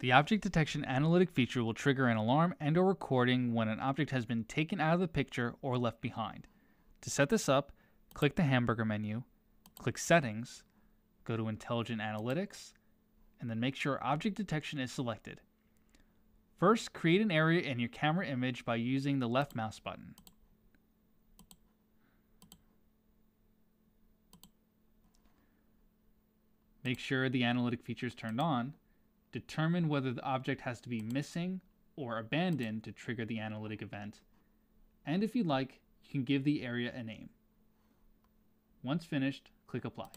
The object detection analytic feature will trigger an alarm and or recording when an object has been taken out of the picture or left behind. To set this up, click the hamburger menu, click settings, go to intelligent analytics, and then make sure object detection is selected. First, create an area in your camera image by using the left mouse button. Make sure the analytic feature is turned on, Determine whether the object has to be missing or abandoned to trigger the analytic event. And if you like, you can give the area a name. Once finished, click Apply.